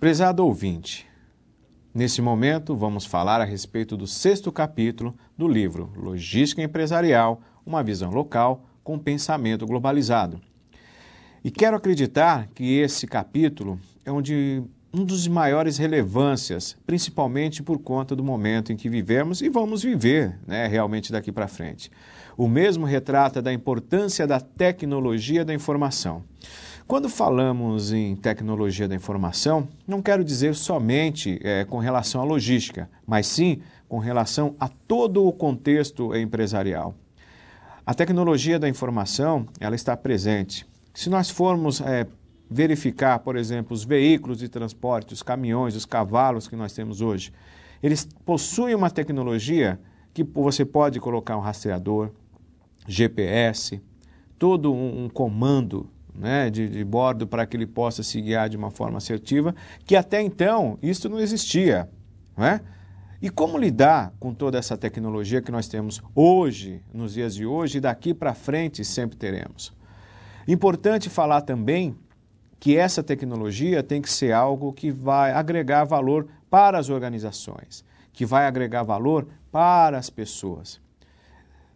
Prezado ouvinte, nesse momento vamos falar a respeito do sexto capítulo do livro Logística Empresarial Uma Visão Local com Pensamento Globalizado. E quero acreditar que esse capítulo é onde um dos maiores relevâncias, principalmente por conta do momento em que vivemos e vamos viver né, realmente daqui para frente. O mesmo retrata da importância da tecnologia da informação. Quando falamos em tecnologia da informação, não quero dizer somente é, com relação à logística, mas sim com relação a todo o contexto empresarial. A tecnologia da informação ela está presente. Se nós formos é, verificar, por exemplo, os veículos de transporte, os caminhões, os cavalos que nós temos hoje, eles possuem uma tecnologia que você pode colocar um rastreador, GPS, todo um, um comando né, de, de bordo para que ele possa se guiar de uma forma assertiva, que até então isso não existia. Não é? E como lidar com toda essa tecnologia que nós temos hoje, nos dias de hoje, e daqui para frente sempre teremos? Importante falar também que essa tecnologia tem que ser algo que vai agregar valor para as organizações, que vai agregar valor para as pessoas.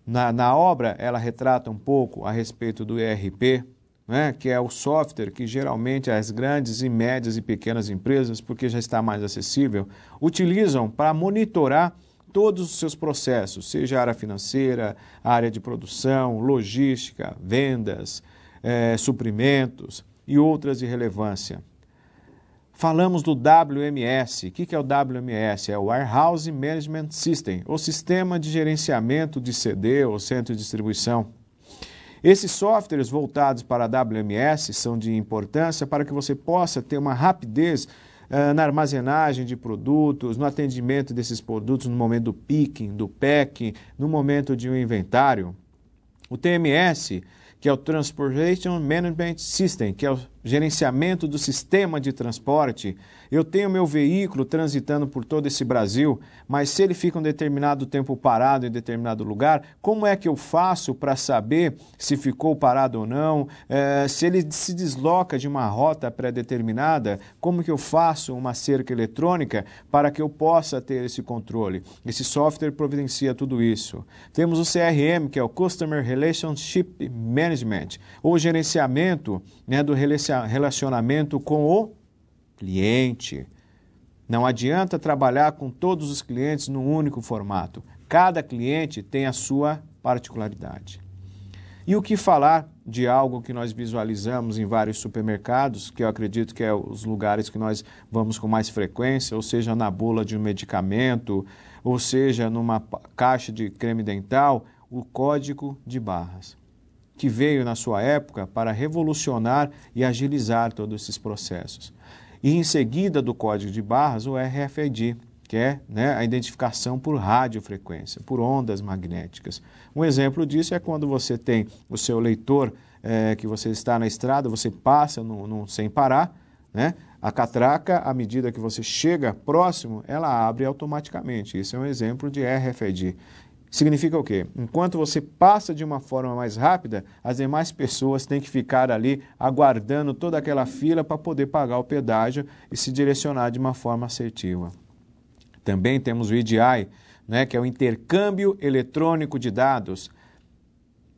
Na, na obra, ela retrata um pouco a respeito do ERP, né, que é o software que geralmente as grandes e médias e pequenas empresas, porque já está mais acessível, utilizam para monitorar todos os seus processos, seja a área financeira, a área de produção, logística, vendas, é, suprimentos e outras de relevância. Falamos do WMS. O que é o WMS? É o Warehouse Management System, ou Sistema de Gerenciamento de CD, ou Centro de Distribuição. Esses softwares voltados para a WMS são de importância para que você possa ter uma rapidez eh, na armazenagem de produtos, no atendimento desses produtos no momento do picking, do packing, no momento de um inventário. O TMS que é o Transportation Management System, que é o gerenciamento do sistema de transporte. Eu tenho meu veículo transitando por todo esse Brasil, mas se ele fica um determinado tempo parado em determinado lugar, como é que eu faço para saber se ficou parado ou não? É, se ele se desloca de uma rota pré-determinada, como que eu faço uma cerca eletrônica para que eu possa ter esse controle? Esse software providencia tudo isso. Temos o CRM, que é o Customer Relationship Management management, o gerenciamento né, do relacionamento com o cliente. Não adianta trabalhar com todos os clientes num único formato. Cada cliente tem a sua particularidade. E o que falar de algo que nós visualizamos em vários supermercados, que eu acredito que é os lugares que nós vamos com mais frequência, ou seja, na bula de um medicamento, ou seja, numa caixa de creme dental, o código de barras que veio na sua época para revolucionar e agilizar todos esses processos. E em seguida do código de barras, o RFID, que é né, a identificação por radiofrequência, por ondas magnéticas. Um exemplo disso é quando você tem o seu leitor é, que você está na estrada, você passa no, no, sem parar, né? A catraca, à medida que você chega próximo, ela abre automaticamente. Isso é um exemplo de RFID. Significa o quê? Enquanto você passa de uma forma mais rápida, as demais pessoas têm que ficar ali aguardando toda aquela fila para poder pagar o pedágio e se direcionar de uma forma assertiva. Também temos o EDI, né, que é o intercâmbio eletrônico de dados.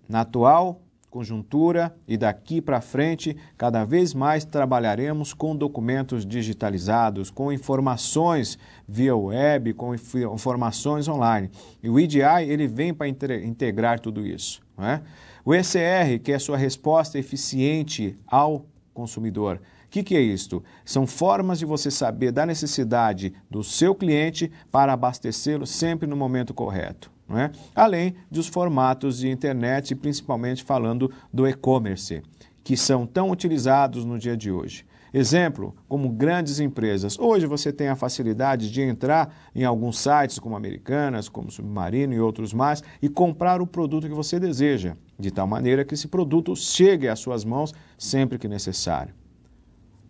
Na atual conjuntura e daqui para frente, cada vez mais trabalharemos com documentos digitalizados, com informações via web, com informações online. E o IDI ele vem para integrar tudo isso. Né? O ECR, que é a sua resposta eficiente ao consumidor. O que, que, é isto? São formas de você saber da necessidade do seu cliente para abastecê-lo sempre no momento correto. É? além dos formatos de internet, principalmente falando do e-commerce, que são tão utilizados no dia de hoje. Exemplo, como grandes empresas. Hoje você tem a facilidade de entrar em alguns sites como Americanas, como Submarino e outros mais e comprar o produto que você deseja, de tal maneira que esse produto chegue às suas mãos sempre que necessário.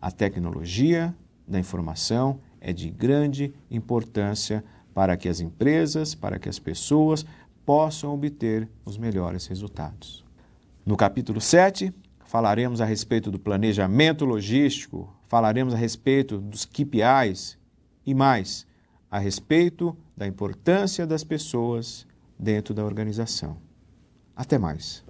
A tecnologia da informação é de grande importância para que as empresas, para que as pessoas possam obter os melhores resultados. No capítulo 7, falaremos a respeito do planejamento logístico, falaremos a respeito dos KPIs e mais, a respeito da importância das pessoas dentro da organização. Até mais.